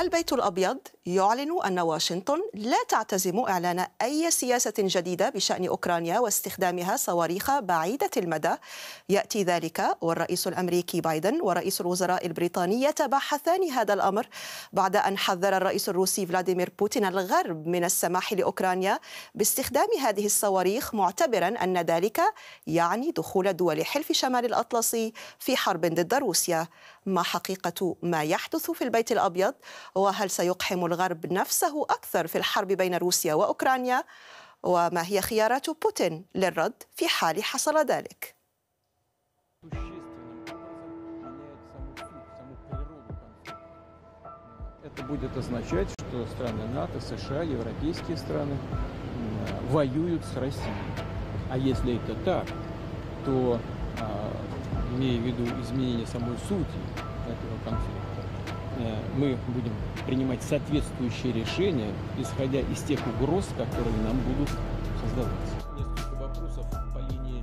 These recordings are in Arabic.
البيت الأبيض يعلن أن واشنطن لا تعتزم إعلان أي سياسة جديدة بشأن أوكرانيا واستخدامها صواريخ بعيدة المدى يأتي ذلك والرئيس الأمريكي بايدن ورئيس الوزراء البريطاني يتباحثان هذا الأمر بعد أن حذر الرئيس الروسي فلاديمير بوتين الغرب من السماح لأوكرانيا باستخدام هذه الصواريخ معتبرا أن ذلك يعني دخول دول حلف شمال الأطلسي في حرب ضد روسيا ما حقيقة ما يحدث في البيت الأبيض وهل سيقحم الغرب نفسه أكثر في الحرب بين روسيا وأوكرانيا وما هي خيارات بوتين للرد في حال حصل ذلك Это будет означать, что страны НАТО, США, европейские страны воюют с Россией. А если это так, то имея в виду изменение самой сути этого конфликта, э, мы будем принимать соответствующие решения, исходя из тех угроз, которые нам будут создаваться.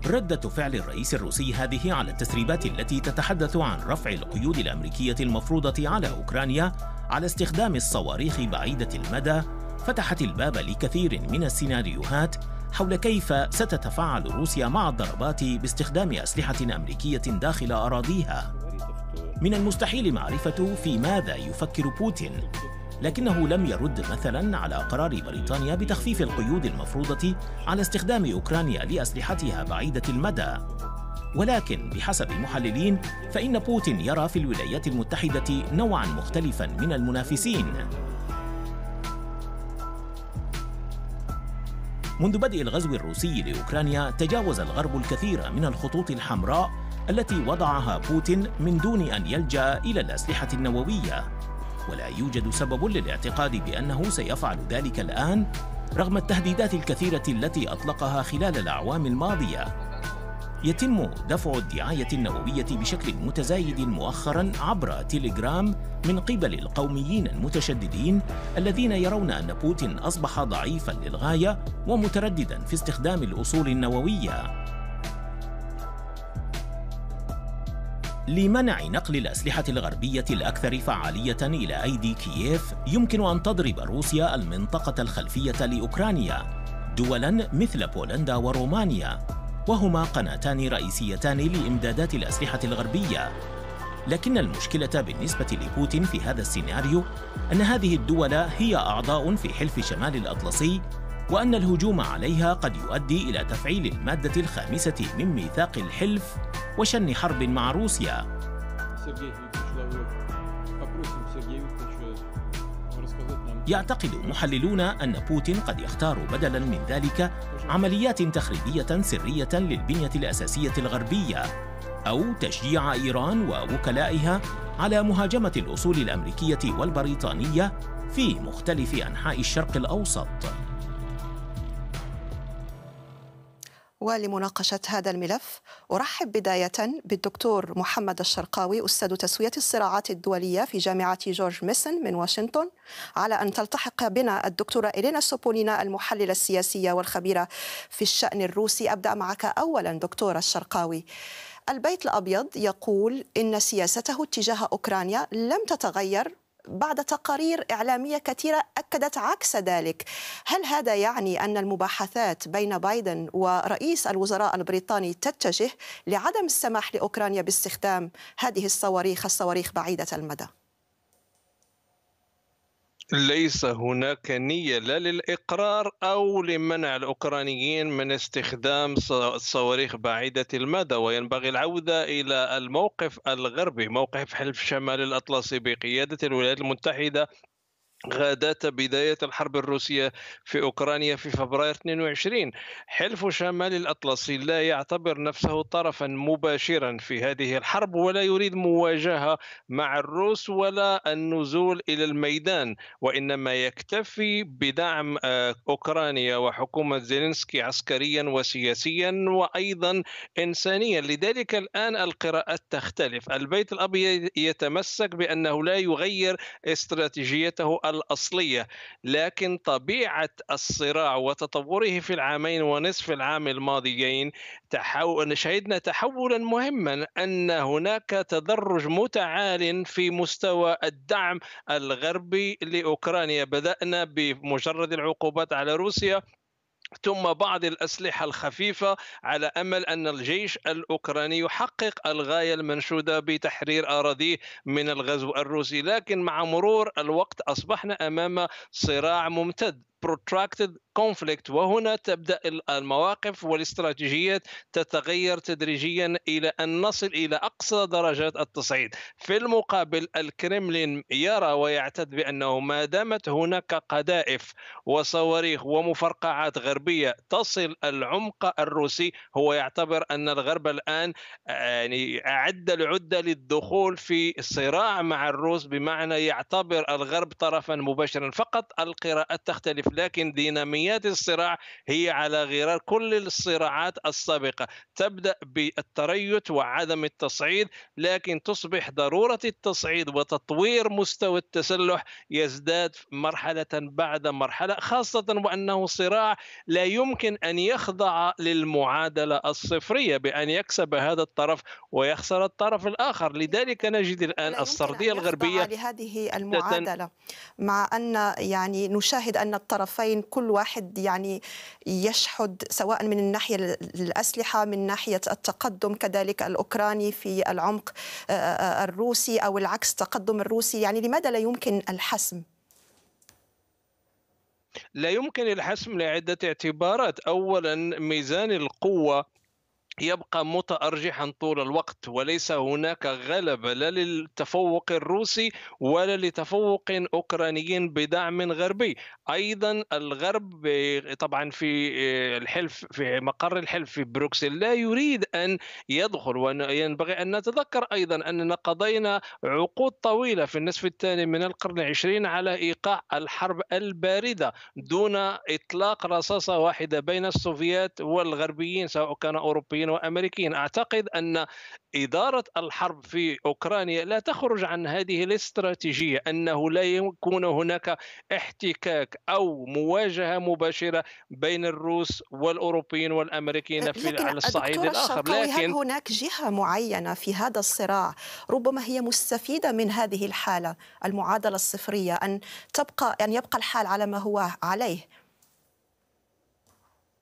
ردة فعل الرئيس الروسي هذه على التسريبات التي تتحدث عن رفع القيود الأمريكية المفروضة على أوكرانيا على استخدام الصواريخ بعيدة المدى فتحت الباب لكثير من السيناريوهات حول كيف ستتفاعل روسيا مع الضربات باستخدام أسلحة أمريكية داخل أراضيها. من المستحيل معرفة في ماذا يفكر بوتين، لكنه لم يرد مثلا على قرار بريطانيا بتخفيف القيود المفروضة على استخدام أوكرانيا لأسلحتها بعيدة المدى. ولكن بحسب المحللين فإن بوتين يرى في الولايات المتحدة نوعا مختلفا من المنافسين منذ بدء الغزو الروسي لاوكرانيا تجاوز الغرب الكثير من الخطوط الحمراء التي وضعها بوتين من دون ان يلجا الى الاسلحه النوويه ولا يوجد سبب للاعتقاد بانه سيفعل ذلك الان رغم التهديدات الكثيره التي اطلقها خلال الاعوام الماضيه يتم دفع الدعاية النووية بشكل متزايد مؤخرا عبر تيليجرام من قبل القوميين المتشددين الذين يرون أن بوتين أصبح ضعيفا للغاية ومترددا في استخدام الأصول النووية لمنع نقل الأسلحة الغربية الأكثر فعالية إلى أيدي كييف يمكن أن تضرب روسيا المنطقة الخلفية لأوكرانيا دولا مثل بولندا ورومانيا وهما قناتان رئيسيتان لإمدادات الأسلحة الغربية لكن المشكلة بالنسبة لبوتين في هذا السيناريو أن هذه الدول هي أعضاء في حلف شمال الأطلسي وأن الهجوم عليها قد يؤدي إلى تفعيل المادة الخامسة من ميثاق الحلف وشن حرب مع روسيا يعتقد محللون أن بوتين قد يختار بدلا من ذلك عمليات تخريبية سرية للبنية الأساسية الغربية أو تشجيع إيران ووكلائها على مهاجمة الأصول الأمريكية والبريطانية في مختلف أنحاء الشرق الأوسط ولمناقشة هذا الملف أرحب بداية بالدكتور محمد الشرقاوي أستاذ تسوية الصراعات الدولية في جامعة جورج ميسن من واشنطن على أن تلتحق بنا الدكتورة إلينا سوبولينا المحللة السياسية والخبيرة في الشأن الروسي أبدأ معك أولا دكتورة الشرقاوي البيت الأبيض يقول إن سياسته تجاه أوكرانيا لم تتغير بعد تقارير إعلامية كثيرة أكدت عكس ذلك هل هذا يعني أن المباحثات بين بايدن ورئيس الوزراء البريطاني تتجه لعدم السماح لأوكرانيا باستخدام هذه الصواريخ الصواريخ بعيدة المدى؟ ليس هناك نية لا للإقرار أو لمنع الأوكرانيين من استخدام صواريخ بعيدة المدى وينبغي العودة إلى الموقف الغربي موقف حلف شمال الأطلسي بقيادة الولايات المتحدة غادات بداية الحرب الروسية في أوكرانيا في فبراير 22 حلف شمال الأطلسي لا يعتبر نفسه طرفا مباشرا في هذه الحرب ولا يريد مواجهة مع الروس ولا النزول إلى الميدان وإنما يكتفي بدعم آه، أوكرانيا وحكومة زيلينسكي عسكريا وسياسيا وأيضا إنسانيا لذلك الآن القراءات تختلف البيت الأبيض يتمسك بأنه لا يغير استراتيجيته الأصلية لكن طبيعة الصراع وتطوره في العامين ونصف العام الماضيين تحو... شهدنا تحولا مهما أن هناك تدرج متعال في مستوى الدعم الغربي لأوكرانيا بدأنا بمجرد العقوبات على روسيا ثم بعض الأسلحة الخفيفة على أمل أن الجيش الأوكراني يحقق الغاية المنشودة بتحرير أراضيه من الغزو الروسي لكن مع مرور الوقت أصبحنا أمام صراع ممتد protracted كونفليكت وهنا تبدا المواقف والاستراتيجيات تتغير تدريجيا الى ان نصل الى اقصى درجات التصعيد في المقابل الكرملين يرى ويعتد بانه ما دامت هناك قذائف وصواريخ ومفرقعات غربيه تصل العمق الروسي هو يعتبر ان الغرب الان آه، يعني اعد العده للدخول في صراع مع الروس بمعنى يعتبر الغرب طرفا مباشرا فقط القراءات تختلف لكن ديناميه تقنيات الصراع هي على غرار كل الصراعات السابقة تبدأ بالتريث وعدم التصعيد لكن تصبح ضرورة التصعيد وتطوير مستوى التسلح يزداد مرحلة بعد مرحلة خاصة وأنه صراع لا يمكن أن يخضع للمعادلة الصفرية بأن يكسب هذا الطرف ويخسر الطرف الآخر لذلك نجد الآن السردية الغربية لهذه المعادلة مع أن يعني نشاهد أن الطرفين كل واحد الواحد يعني يشحد سواء من الناحية الأسلحة من ناحية التقدم كذلك الأوكراني في العمق آه، آه، الروسي أو العكس التقدم الروسي يعني لماذا لا يمكن الحسم لا يمكن الحسم لعدة اعتبارات أولا ميزان القوة يبقى متأرجحا طول الوقت وليس هناك غلبة لا للتفوق الروسي ولا لتفوق أوكراني بدعم غربي ايضا الغرب طبعا في آه، الحلف في مقر الحلف في بروكسل لا يريد ان يدخل وينبغي ان نتذكر ايضا اننا قضينا عقود طويله في النصف الثاني من القرن العشرين على ايقاع الحرب البارده دون اطلاق رصاصه واحده بين السوفيات والغربيين سواء كانوا اوروبيين وامريكيين اعتقد ان إدارة الحرب في أوكرانيا لا تخرج عن هذه الاستراتيجية أنه لا يكون هناك احتكاك أو مواجهة مباشرة بين الروس والأوروبيين والامريكيين في على الصعيد الآخر لكن هل هناك جهة معينة في هذا الصراع ربما هي مستفيدة من هذه الحالة المعادلة الصفرية أن تبقى أن يبقى الحال على ما هو عليه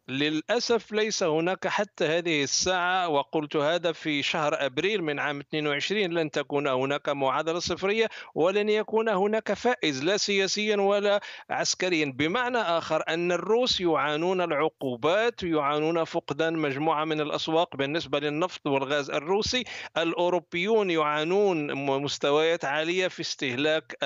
للأسف ليس هناك حتى هذه الساعة وقلت هذا في شهر أبريل من عام 22 لن تكون هناك معادلة صفرية ولن يكون هناك فائز لا سياسيا ولا عسكريا بمعنى آخر أن الروس يعانون العقوبات يعانون فقدان مجموعة من الأسواق بالنسبة للنفط والغاز الروسي الأوروبيون يعانون مستويات عالية في استهلاك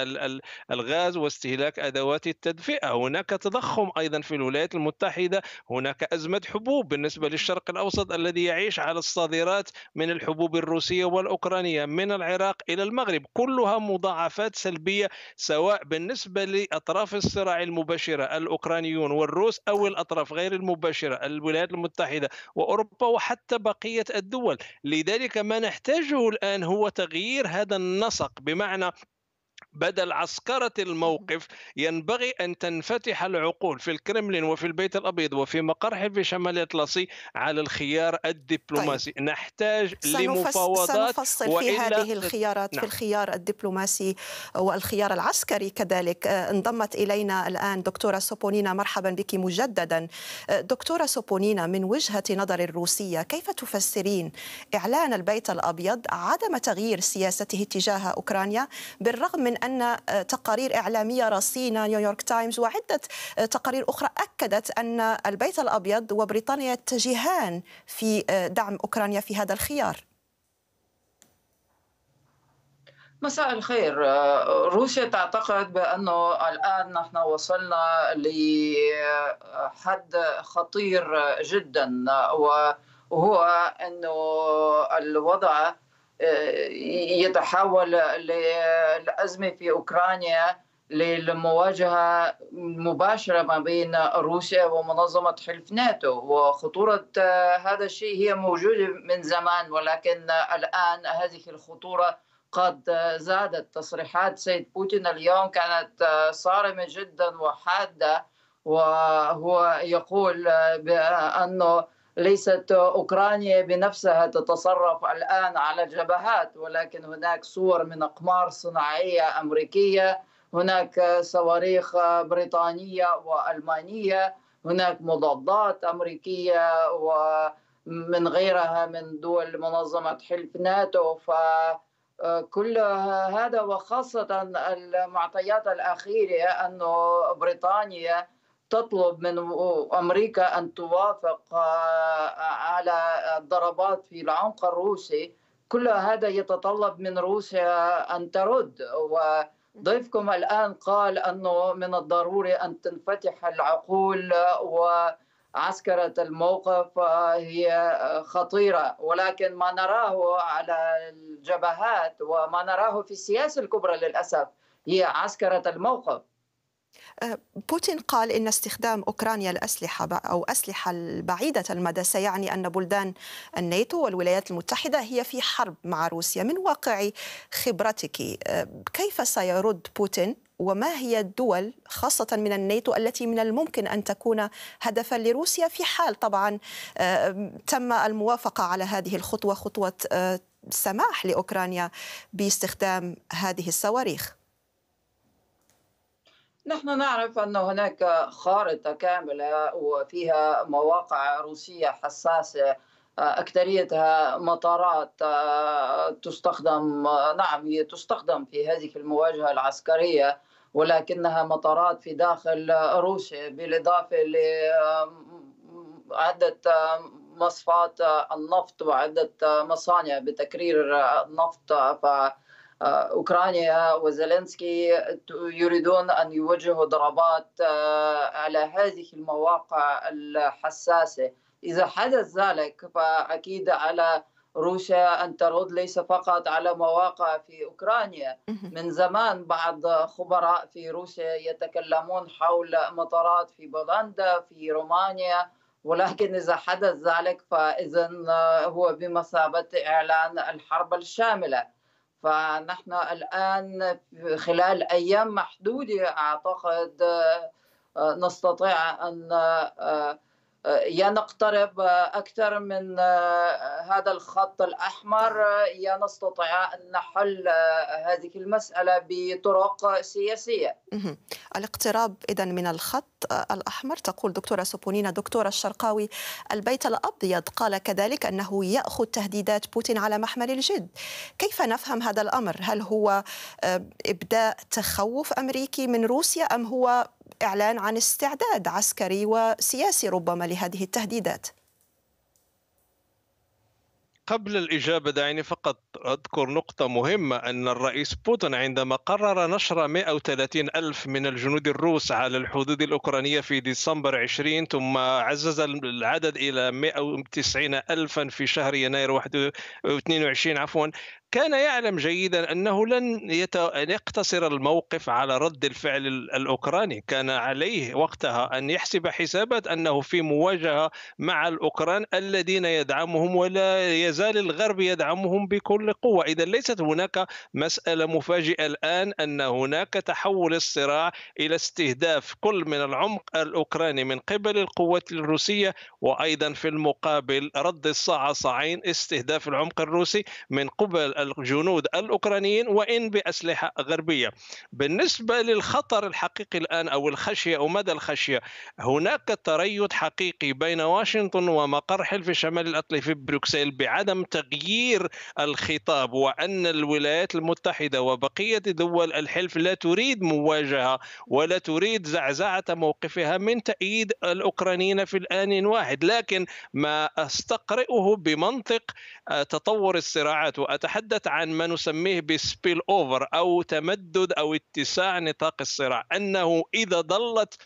الغاز واستهلاك أدوات التدفئة هناك تضخم أيضا في الولايات المتحدة هناك هناك أزمة حبوب بالنسبة للشرق الأوسط الذي يعيش على الصادرات من الحبوب الروسية والأوكرانية من العراق إلى المغرب كلها مضاعفات سلبية سواء بالنسبة لأطراف الصراع المباشرة الأوكرانيون والروس أو الأطراف غير المباشرة الولايات المتحدة وأوروبا وحتى بقية الدول لذلك ما نحتاجه الآن هو تغيير هذا النسق بمعنى بدل عسكرة الموقف ينبغي أن تنفتح العقول في الكرملين وفي البيت الأبيض وفي مقر حلف شمال الأطلسي على الخيار الدبلوماسي طيب. نحتاج لمفاوضات سنفصل في هذه الخيارات نعم. في الخيار الدبلوماسي والخيار العسكري كذلك آه، انضمت إلينا الآن دكتورة سوبونينا مرحبا بك مجددا آه، دكتورة سوبونينا من وجهة نظر الروسية كيف تفسرين إعلان البيت الأبيض عدم تغيير سياسته تجاه أوكرانيا بالرغم من أن آه، تقارير إعلامية رصينة نيويورك تايمز وعدة آه، تقارير أخرى أكدت أن البيت الأبيض وبريطانيا يتجهان في آه، دعم أوكرانيا في هذا الخيار مساء الخير روسيا تعتقد بأنه الآن نحن وصلنا لحد خطير جدا وهو أنه الوضع آه، يتحول الأزمة في أوكرانيا للمواجهة مباشرة ما بين روسيا ومنظمة حلف ناتو وخطورة آه، هذا الشيء هي موجودة من زمان ولكن آه، الآن هذه الخطورة قد زادت تصريحات سيد بوتين اليوم كانت صارمة جدا وحادة وهو يقول بأنه ليست أوكرانيا بنفسها تتصرف الآن على الجبهات ولكن هناك صور من أقمار صناعية أمريكية هناك صواريخ بريطانية وألمانية هناك مضادات أمريكية ومن غيرها من دول منظمة حلف ناتو ف كل هذا وخاصة المعطيات الأخيرة أن بريطانيا تطلب من امريكا ان توافق آه، على الضربات في العمق الروسي كل هذا يتطلب من روسيا ان ترد وضيفكم الان قال انه من الضروري ان تنفتح العقول وعسكره الموقف آه، هي خطيره ولكن ما نراه على الجبهات وما نراه في السياسه الكبرى للاسف هي عسكره الموقف بوتين قال ان استخدام اوكرانيا الاسلحه او اسلحه بعيده المدى سيعني ان بلدان الناتو والولايات المتحده هي في حرب مع روسيا من واقع خبرتك آه، كيف سيرد بوتين وما هي الدول خاصة من الناتو التي من الممكن أن تكون هدفا لروسيا في حال طبعا آه، تم الموافقة على هذه الخطوة خطوة آه، سماح لأوكرانيا باستخدام هذه الصواريخ نحن نعرف أن هناك خارطة كاملة وفيها مواقع روسية حساسة أكثريتها مطارات آه، تستخدم آه، نعم هي تستخدم في هذه المواجهة العسكرية ولكنها مطارات في داخل روسيا بالإضافة لعدة آه، مصفات النفط وعدة مصانع بتكرير النفط ف آه، أوكرانيا وزيلينسكي يريدون أن يوجهوا ضربات آه، على هذه المواقع الحساسة إذا حدث ذلك فأكيد على روسيا أن ترد ليس فقط على مواقع في أوكرانيا من زمان بعض خبراء في روسيا يتكلمون حول مطارات في بولندا في رومانيا ولكن إذا حدث ذلك فإذا آه، هو بمثابة إعلان الحرب الشاملة فنحن الآن خلال أيام محدودة أعتقد آه، نستطيع أن آه، يا نقترب أكثر من آه، هذا الخط الأحمر آه، يا نستطيع أن نحل آه، هذه المسألة بطرق سياسية الاقتراب إذا من الخط الأحمر تقول دكتورة سوبونينا دكتورة الشرقاوي البيت الأبيض قال كذلك أنه يأخذ تهديدات بوتين على محمل الجد كيف نفهم هذا الأمر؟ هل هو إبداء تخوف أمريكي من روسيا أم هو إعلان عن استعداد عسكري وسياسي ربما لهذه التهديدات قبل الإجابة دعيني فقط أذكر نقطة مهمة أن الرئيس بوتين عندما قرر نشر 130 ألف من الجنود الروس على الحدود الأوكرانية في ديسمبر 20 ثم عزز العدد إلى 190 ألفا في شهر يناير 22 عفوا كان يعلم جيدا انه لن يت... يقتصر الموقف على رد الفعل الاوكراني، كان عليه وقتها ان يحسب حسابات انه في مواجهه مع الاوكران الذين يدعمهم ولا يزال الغرب يدعمهم بكل قوه، اذا ليست هناك مساله مفاجئه الان ان هناك تحول الصراع الى استهداف كل من العمق الاوكراني من قبل القوات الروسيه وايضا في المقابل رد الصاع صاعين استهداف العمق الروسي من قبل الجنود الاوكرانيين وان باسلحه غربيه. بالنسبه للخطر الحقيقي الان او الخشيه او مدى الخشيه هناك تريث حقيقي بين واشنطن ومقر حلف الشمال الاطلي في بروكسل بعدم تغيير الخطاب وان الولايات المتحده وبقيه دول الحلف لا تريد مواجهه ولا تريد زعزعه موقفها من تأييد الأوكرانيين في الآن واحد لكن ما أستقرئه بمنطق آه، تطور الصراعات وأتحدث نتحدث عن ما نسميه بسبيل اوفر او تمدد او اتساع نطاق الصراع انه اذا ظلت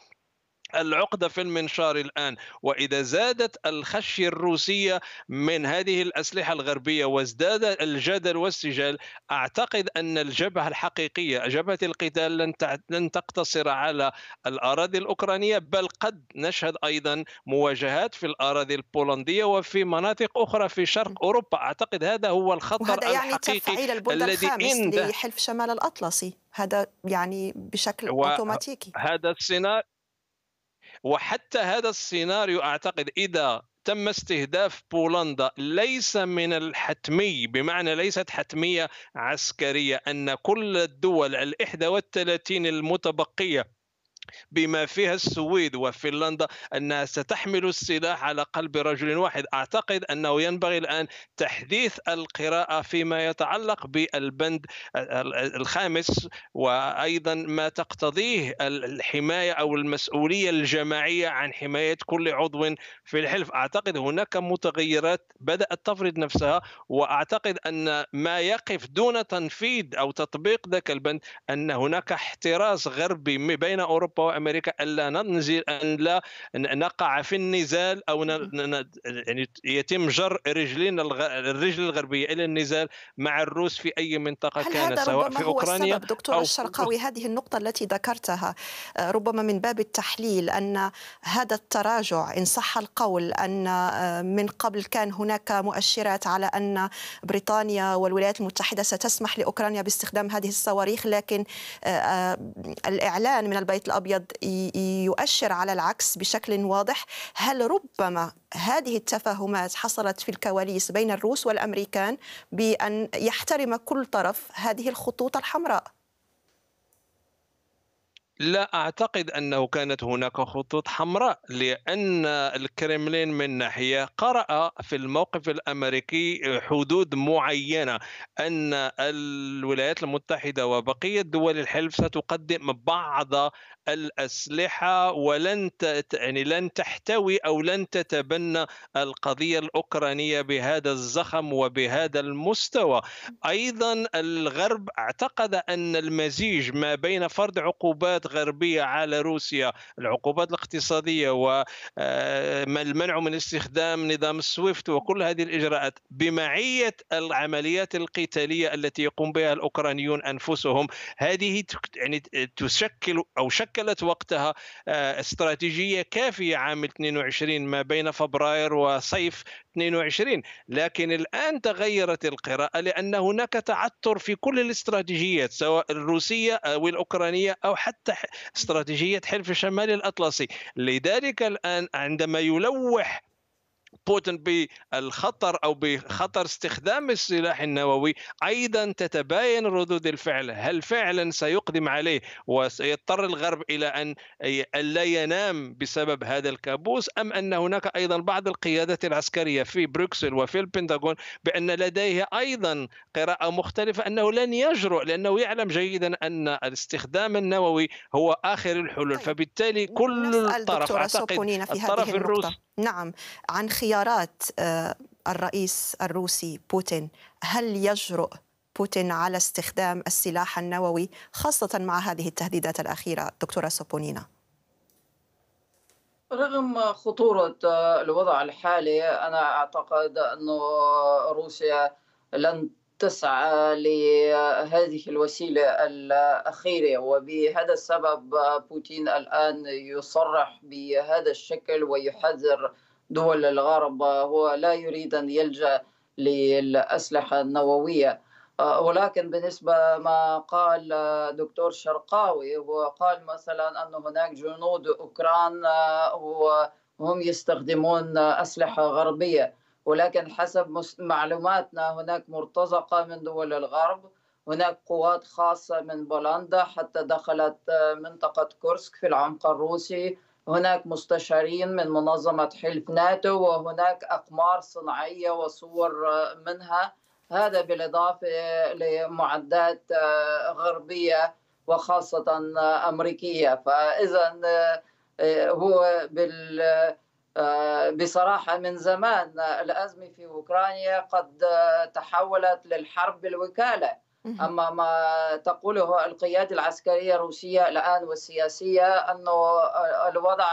العقدة في المنشار الآن وإذا زادت الخشية الروسية من هذه الأسلحة الغربية وازداد الجدل والسجال أعتقد أن الجبهة الحقيقية جبهة القتال لن لن تقتصر على الأراضي الأوكرانية بل قد نشهد أيضا مواجهات في الأراضي البولندية وفي مناطق أخرى في شرق أوروبا أعتقد هذا هو الخطر وهذا يعني الحقيقي الذي إن لحلف شمال الأطلسي هذا يعني بشكل اوتوماتيكي هذا السيناريو وحتى هذا السيناريو اعتقد اذا تم استهداف بولندا ليس من الحتمي بمعنى ليست حتميه عسكريه ان كل الدول ال 31 المتبقيه بما فيها السويد وفنلندا انها ستحمل السلاح على قلب رجل واحد اعتقد انه ينبغي الان تحديث القراءه فيما يتعلق بالبند الخامس وايضا ما تقتضيه الحمايه او المسؤوليه الجماعيه عن حمايه كل عضو في الحلف اعتقد هناك متغيرات بدات تفرض نفسها واعتقد ان ما يقف دون تنفيذ او تطبيق ذاك البند ان هناك احتراس غربي بين اوروبا اوروبا وامريكا الا ننزل ان لا نقع في النزال او يعني يتم جر رجلين الرجل الغربيه الى النزال مع الروس في اي منطقه هل كانت هذا سواء ربما في اوكرانيا هو السبب دكتور أو الشرقاوي هذه النقطه التي ذكرتها آه، ربما من باب التحليل ان هذا التراجع ان صح القول ان آه، من قبل كان هناك مؤشرات على ان بريطانيا والولايات المتحده ستسمح لاوكرانيا باستخدام هذه الصواريخ لكن آه، الاعلان من البيت الابيض الابيض يؤشر على العكس بشكل واضح هل ربما هذه التفاهمات حصلت في الكواليس بين الروس والامريكان بان يحترم كل طرف هذه الخطوط الحمراء لا اعتقد انه كانت هناك خطوط حمراء لان الكرملين من ناحيه قرا في الموقف الامريكي حدود معينه ان الولايات المتحده وبقيه دول الحلف ستقدم بعض الاسلحه ولن يعني لن تحتوي او لن تتبنى القضيه الاوكرانيه بهذا الزخم وبهذا المستوى ايضا الغرب اعتقد ان المزيج ما بين فرض عقوبات عقوبات غربيه على روسيا العقوبات الاقتصاديه والمنع آه، من استخدام نظام السويفت وكل هذه الاجراءات بمعيه العمليات القتاليه التي يقوم بها الاوكرانيون انفسهم هذه يعني تشكل او شكلت وقتها آه، استراتيجيه كافيه عام 22 ما بين فبراير وصيف 22 لكن الان تغيرت القراءه لان هناك تعثر في كل الاستراتيجيات سواء الروسيه او الاوكرانيه او حتى استراتيجية حلف الشمال الأطلسي لذلك الآن عندما يلوح بوتين بالخطر أو بخطر استخدام السلاح النووي أيضا تتباين ردود الفعل هل فعلا سيقدم عليه وسيضطر الغرب إلى أن لا ينام بسبب هذا الكابوس أم أن هناك أيضا بعض القيادات العسكرية في بروكسل وفي البنتاغون بأن لديه أيضا قراءة مختلفة أنه لن يجرؤ لأنه يعلم جيدا أن الاستخدام النووي هو آخر الحلول طيب. فبالتالي كل الطرف أعتقد الطرف الروسي نعم عن خيار خيارات آه، الرئيس الروسي بوتين هل يجرؤ بوتين على استخدام السلاح النووي خاصة مع هذه التهديدات الأخيرة دكتورة سوبونينا رغم خطورة آه، الوضع الحالي أنا أعتقد أن روسيا لن تسعى لهذه الوسيلة الأخيرة وبهذا السبب آه، بوتين الآن يصرح بهذا الشكل ويحذر دول الغرب هو لا يريد أن يلجأ للأسلحة النووية آه، ولكن بالنسبة ما قال آه، دكتور شرقاوي هو قال مثلا أن هناك جنود أوكران آه، وهم يستخدمون أسلحة غربية ولكن حسب معلوماتنا هناك مرتزقة من دول الغرب هناك قوات خاصة من بولندا حتى دخلت منطقة كورسك في العمق الروسي هناك مستشارين من منظمة حلف ناتو وهناك أقمار صناعية وصور منها هذا بالإضافة لمعدات آه، غربية وخاصة آه، أمريكية فإذا آه، هو بال بصراحة من زمان الأزمة في أوكرانيا قد تحولت للحرب بالوكالة أما ما تقوله القيادة العسكرية الروسية الآن والسياسية أن الوضع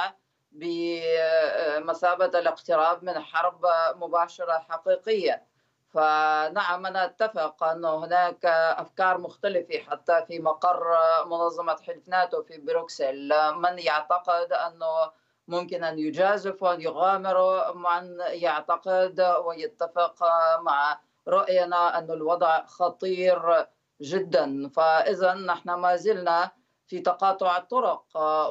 بمثابة الاقتراب من حرب مباشرة حقيقية فنعم أنا أتفق أن هناك أفكار مختلفة حتى في مقر منظمة حلف ناتو في بروكسل من يعتقد أنه ممكن أن يجازف وأن يغامر من يعتقد ويتفق مع رأينا أن الوضع خطير جدا فإذا نحن ما زلنا في تقاطع الطرق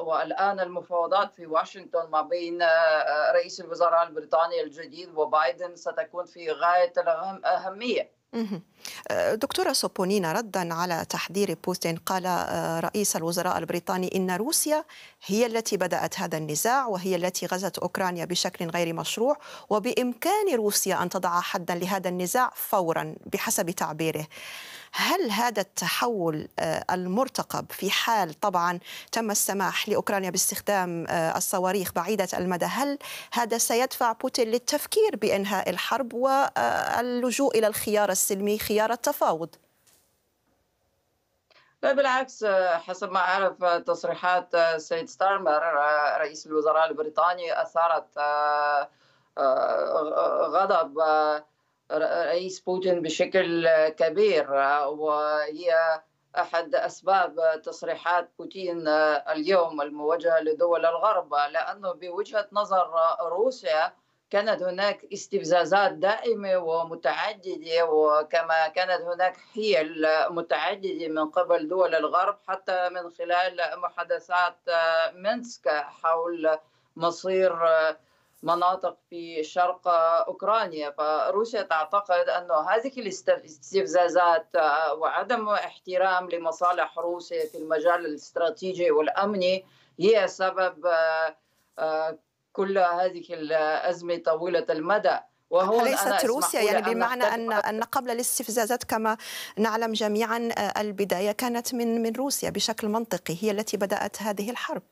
والآن المفاوضات في واشنطن ما بين آه، رئيس الوزراء البريطاني الجديد وبايدن ستكون في غاية الأهمية آه، دكتورة سوبونينا ردا على تحذير بوتين قال آه، رئيس الوزراء البريطاني إن روسيا هي التي بدأت هذا النزاع وهي التي غزت أوكرانيا بشكل غير مشروع وبإمكان روسيا أن تضع حدا لهذا النزاع فورا بحسب تعبيره هل هذا التحول آه، المرتقب في حال طبعا تم السماح لاوكرانيا باستخدام آه، الصواريخ بعيده المدى هل هذا سيدفع بوتين للتفكير بانهاء الحرب واللجوء آه، الى الخيار السلمي خيار التفاوض لا بالعكس حسب ما أعرف تصريحات السيد ستارمر رئيس الوزراء البريطاني أثارت آه، آه، غضب آه، رئيس بوتين بشكل كبير وهي أحد أسباب تصريحات بوتين اليوم الموجهة لدول الغرب لأنه بوجهة نظر روسيا كانت هناك استفزازات دائمة ومتعددة وكما كانت هناك حيل متعددة من قبل دول الغرب حتى من خلال محادثات آه، منسك حول مصير آه، مناطق في شرق أوكرانيا فروسيا تعتقد أن هذه الاستفزازات آه، وعدم احترام لمصالح روسيا في المجال الاستراتيجي والأمني هي سبب كل هذه الأزمة طويلة المدى وهون ليست روسيا يعني بمعنى أن أن قبل الاستفزازات كما نعلم جميعا آه، البداية كانت من من روسيا بشكل منطقي هي التي بدأت هذه الحرب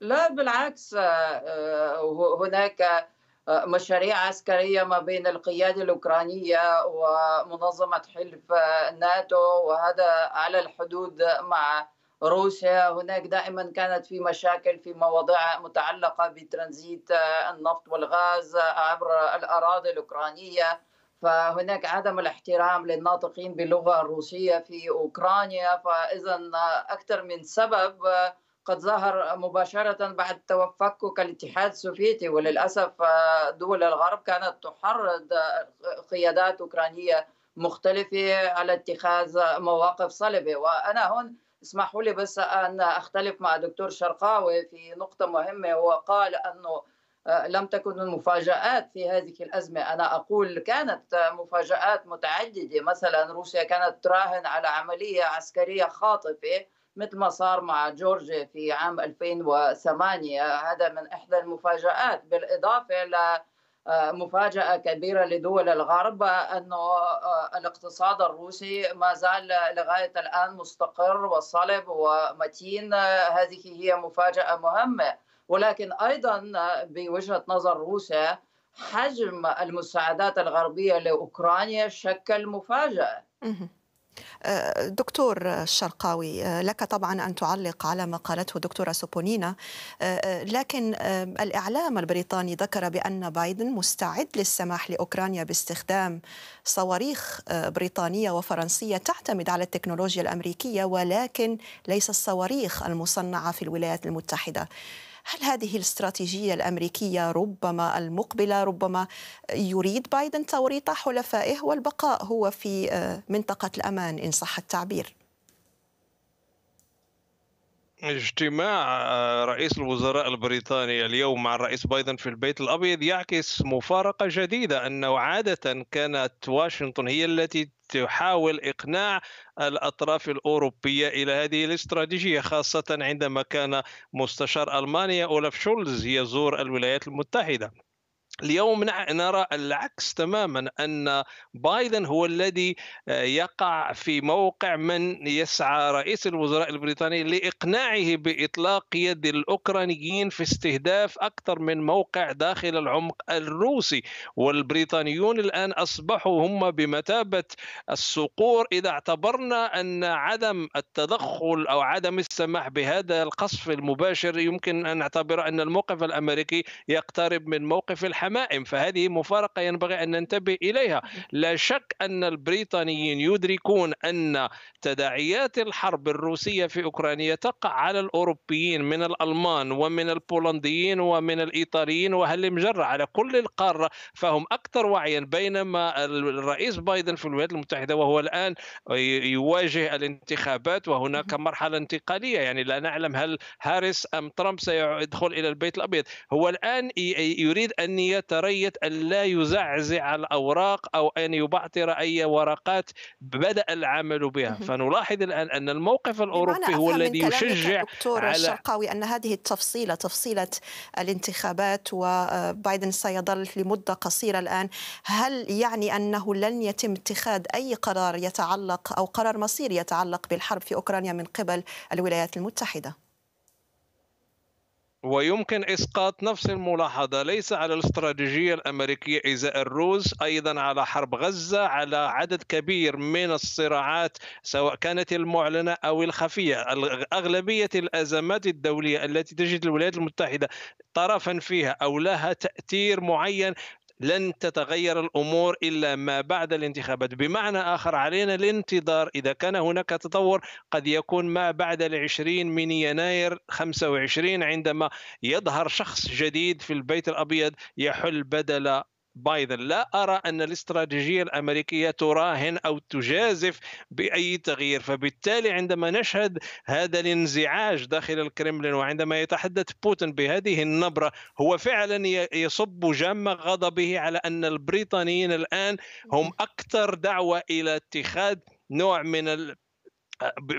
لا بالعكس آه، آه، هناك مشاريع عسكرية ما بين القيادة الأوكرانية ومنظمة حلف ناتو وهذا على الحدود مع روسيا هناك دائما كانت في مشاكل في مواضيع متعلقة بترانزيت النفط والغاز عبر الأراضي الأوكرانية فهناك عدم الاحترام للناطقين باللغة الروسية في أوكرانيا فإذا أكثر من سبب قد ظهر مباشرة بعد تفكك الاتحاد السوفيتي وللأسف دول الغرب كانت تحرض قيادات أوكرانية مختلفة على اتخاذ مواقف صلبة وأنا هون اسمحوا لي بس أن أختلف مع دكتور شرقاوي في نقطة مهمة هو قال أنه آه، لم تكن المفاجآت في هذه الأزمة أنا أقول كانت مفاجآت متعددة مثلا روسيا كانت تراهن على عملية عسكرية خاطفة مثل ما صار مع جورجيا في عام 2008 هذا من إحدى المفاجآت بالإضافة ل مفاجأة كبيرة لدول الغرب أن آه، الاقتصاد الروسي ما زال لغاية الآن مستقر وصلب ومتين هذه هي مفاجأة مهمة ولكن أيضا آه، بوجهة نظر روسيا حجم المساعدات الغربية لأوكرانيا شكل مفاجأة دكتور الشرقاوي لك طبعا أن تعلق على ما قالته دكتورة سوبونينا لكن الإعلام البريطاني ذكر بأن بايدن مستعد للسماح لأوكرانيا باستخدام صواريخ بريطانية وفرنسية تعتمد على التكنولوجيا الأمريكية ولكن ليس الصواريخ المصنعة في الولايات المتحدة هل هذه الاستراتيجية الأمريكية ربما المقبلة ربما يريد بايدن توريط حلفائه والبقاء هو في آه، منطقة الأمان إن صح التعبير اجتماع آه، رئيس الوزراء البريطاني اليوم مع الرئيس بايدن في البيت الابيض يعكس مفارقه جديده انه عاده كانت واشنطن هي التي تحاول اقناع الاطراف الاوروبيه الى هذه الاستراتيجيه خاصه عندما كان مستشار المانيا اولف شولز يزور الولايات المتحده اليوم نرى العكس تماما ان بايدن هو الذي آه، يقع في موقع من يسعى رئيس الوزراء البريطاني لاقناعه باطلاق يد الاوكرانيين في استهداف اكثر من موقع داخل العمق الروسي والبريطانيون الان اصبحوا هم بمثابه الصقور اذا اعتبرنا ان عدم التدخل او عدم السماح بهذا القصف المباشر يمكن ان نعتبر ان الموقف الامريكي يقترب من موقف الح الحمائم فهذه مفارقة ينبغي أن ننتبه إليها لا شك أن البريطانيين يدركون أن تداعيات الحرب الروسية في أوكرانيا تقع على الأوروبيين من الألمان ومن البولنديين ومن الإيطاليين وهل مجرة على كل القارة فهم أكثر وعيا بينما الرئيس بايدن في الولايات المتحدة وهو الآن يواجه الانتخابات وهناك مرحلة انتقالية يعني لا نعلم هل هاريس أم ترامب سيدخل إلى البيت الأبيض هو الآن يريد أن يتريث ألا يزعزع الأوراق أو أن يبعثر أي ورقات بدأ العمل بها فنلاحظ الآن أن الموقف الأوروبي هو الذي يشجع دكتور على الشرقاوي أن هذه التفصيلة تفصيلة الانتخابات وبايدن آه، سيظل لمدة قصيرة الآن هل يعني أنه لن يتم اتخاذ أي قرار يتعلق أو قرار مصيري يتعلق بالحرب في أوكرانيا من قبل الولايات المتحدة ويمكن اسقاط نفس الملاحظه ليس على الاستراتيجيه الامريكيه ازاء الروس ايضا على حرب غزه على عدد كبير من الصراعات سواء كانت المعلنه او الخفيه اغلبيه الازمات الدوليه التي تجد الولايات المتحده طرفا فيها او لها تاثير معين لن تتغير الامور الا ما بعد الانتخابات بمعنى اخر علينا الانتظار اذا كان هناك تطور قد يكون ما بعد العشرين من يناير 25 عندما يظهر شخص جديد في البيت الابيض يحل بدل بايدن لا أرى أن الاستراتيجية الأمريكية تراهن أو تجازف بأي تغيير فبالتالي عندما نشهد هذا الانزعاج داخل الكرملين وعندما يتحدث بوتين بهذه النبرة هو فعلا يصب جم غضبه على أن البريطانيين الآن هم أكثر دعوة إلى اتخاذ نوع من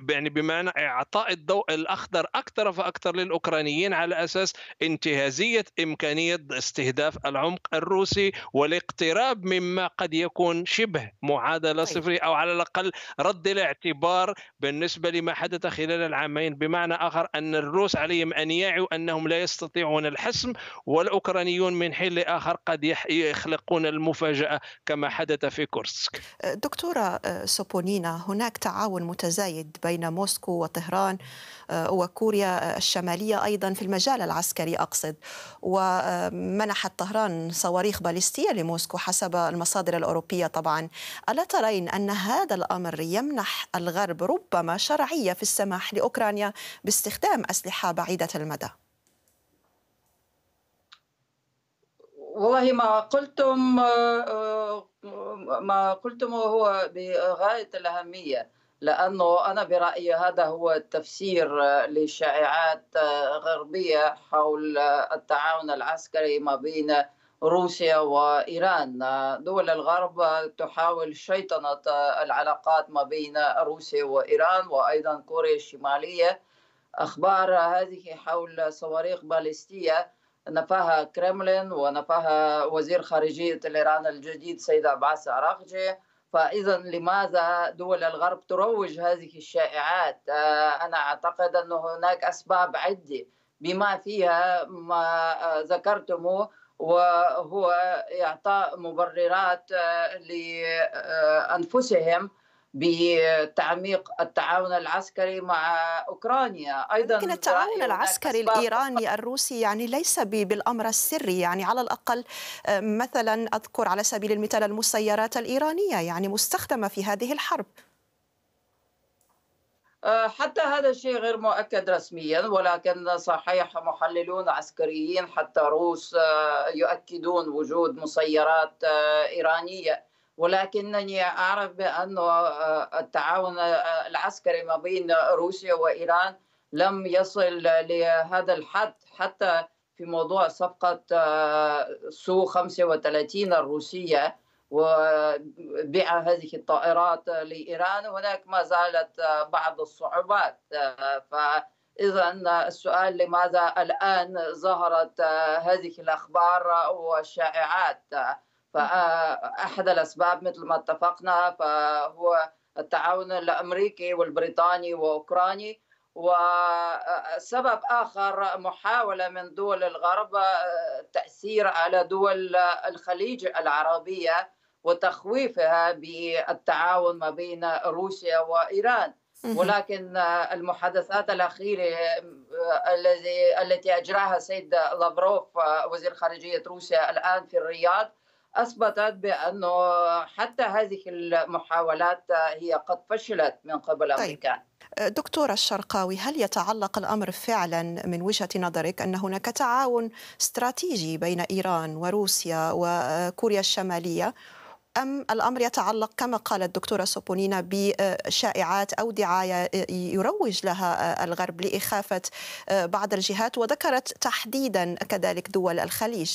يعني بمعنى اعطاء الضوء الاخضر اكثر فاكثر للاوكرانيين على اساس انتهازيه امكانيه استهداف العمق الروسي والاقتراب مما قد يكون شبه معادله صفري طيب. صفريه او على الاقل رد الاعتبار بالنسبه لما حدث خلال العامين بمعنى اخر ان الروس عليهم ان يعوا انهم لا يستطيعون الحسم والاوكرانيون من حين لاخر قد يخلقون المفاجاه كما حدث في كورسك أه، دكتوره أه، سوبونينا هناك تعاون متزايد الزايد بين موسكو وطهران آه، وكوريا الشمالية أيضا في المجال العسكري أقصد ومنحت طهران صواريخ باليستية لموسكو حسب المصادر الأوروبية طبعا ألا ترين أن هذا الأمر يمنح الغرب ربما شرعية في السماح لأوكرانيا باستخدام أسلحة بعيدة المدى؟ والله ما قلتم آه، آه، ما قلتم هو بغاية الأهمية لانه انا برايي هذا هو التفسير لشائعات غربيه حول التعاون العسكري ما بين روسيا وايران دول الغرب تحاول شيطنه العلاقات ما بين روسيا وايران وايضا كوريا الشماليه اخبار هذه حول صواريخ باليستيه نفاها كريملين ونفاها وزير خارجيه الايران الجديد سيد عباس عراقجي فاذا لماذا دول الغرب تروج هذه الشائعات آه، انا اعتقد ان هناك اسباب عده بما فيها ما آه، ذكرتمه وهو اعطاء مبررات آه، لانفسهم بتعميق التعاون العسكري مع اوكرانيا ايضا لكن التعاون العسكري الايراني الروسي يعني ليس بالامر السري يعني على الاقل مثلا اذكر على سبيل المثال المسيرات الايرانيه يعني مستخدمه في هذه الحرب آه، حتى هذا الشيء غير مؤكد رسميا ولكن صحيح محللون عسكريين حتى روس آه، يؤكدون وجود مسيرات آه، ايرانيه ولكنني أعرف بأن آه، آه، التعاون آه، العسكري ما بين روسيا وإيران لم يصل لهذا الحد حتى في موضوع صفقة سو 35 الروسية وبيع هذه الطائرات لإيران هناك ما زالت بعض الصعوبات فإذا السؤال لماذا الآن ظهرت هذه الأخبار والشائعات فأحد الأسباب مثل ما اتفقنا فهو التعاون الأمريكي والبريطاني وأوكراني وسبب آخر محاولة من دول الغرب التأثير على دول الخليج العربية وتخويفها بالتعاون ما بين روسيا وإيران ولكن المحادثات الأخيرة التي أجراها السيد لافروف وزير خارجية روسيا الآن في الرياض أثبتت بأنه حتى هذه المحاولات هي قد فشلت من قبل طيب. أمريكا دكتورة الشرقاوي هل يتعلق الأمر فعلا من وجهة نظرك أن هناك تعاون استراتيجي بين إيران وروسيا وكوريا الشمالية أم الأمر يتعلق كما قالت الدكتورة سوبونينا بشائعات أو دعاية يروج لها الغرب لإخافة بعض الجهات وذكرت تحديدا كذلك دول الخليج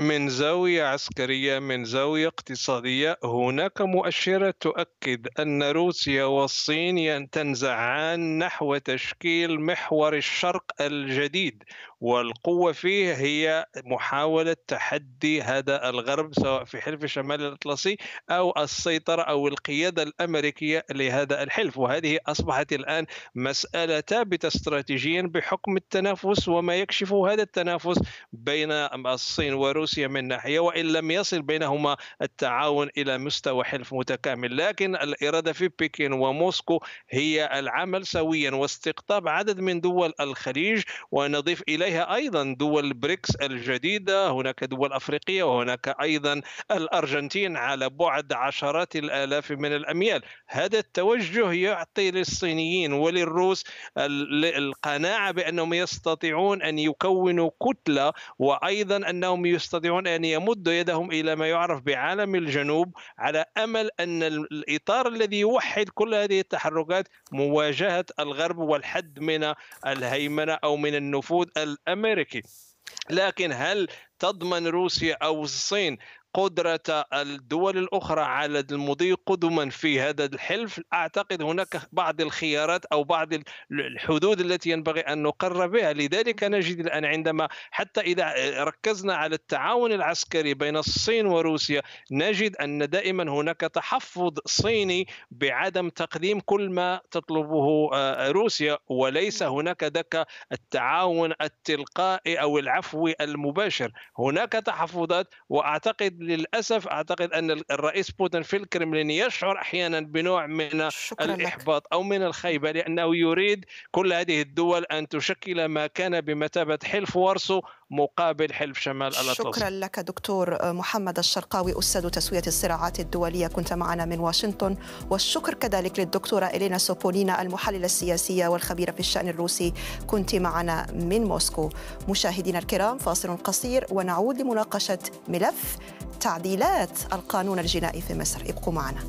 من زاوية عسكرية من زاوية اقتصادية هناك مؤشرات تؤكد أن روسيا والصين تنزعان نحو تشكيل محور الشرق الجديد والقوة فيه هي محاولة تحدي هذا الغرب سواء في حلف شمال الأطلسي أو السيطرة أو القيادة الأمريكية لهذا الحلف وهذه أصبحت الآن مسألة ثابتة استراتيجيا بحكم التنافس وما يكشف هذا التنافس بين الصين وروسيا من ناحية وإن لم يصل بينهما التعاون إلى مستوى حلف متكامل لكن الإرادة في بكين وموسكو هي العمل سويا واستقطاب عدد من دول الخليج ونضيف إليه لديها أيضا دول بريكس الجديدة هناك دول أفريقية وهناك أيضا الأرجنتين على بعد عشرات الآلاف من الأميال هذا التوجه يعطي للصينيين وللروس القناعة بأنهم يستطيعون أن يكونوا كتلة وأيضا أنهم يستطيعون أن يمدوا يدهم إلى ما يعرف بعالم الجنوب على أمل أن الإطار الذي يوحد كل هذه التحركات مواجهة الغرب والحد من الهيمنة أو من النفوذ الامريكي لكن هل تضمن روسيا او الصين قدرة الدول الأخرى على المضي قدما في هذا الحلف أعتقد هناك بعض الخيارات أو بعض الحدود التي ينبغي أن نقر بها لذلك نجد الآن عندما حتى إذا ركزنا على التعاون العسكري بين الصين وروسيا نجد أن دائما هناك تحفظ صيني بعدم تقديم كل ما تطلبه آه، روسيا وليس هناك ذاك التعاون التلقائي أو العفوي المباشر هناك تحفظات وأعتقد للاسف اعتقد ان الرئيس بوتين في الكرملين يشعر احيانا بنوع من الاحباط او من الخيبه لانه يريد كل هذه الدول ان تشكل ما كان بمثابه حلف وارسو مقابل حلف شمال الأطلسي شكرا لك دكتور محمد الشرقاوي أستاذ تسوية الصراعات الدولية كنت معنا من واشنطن والشكر كذلك للدكتورة إلينا سوبولينا المحللة السياسية والخبيرة في الشأن الروسي كنت معنا من موسكو مشاهدينا الكرام فاصل قصير ونعود لمناقشة ملف تعديلات القانون الجنائي في مصر ابقوا معنا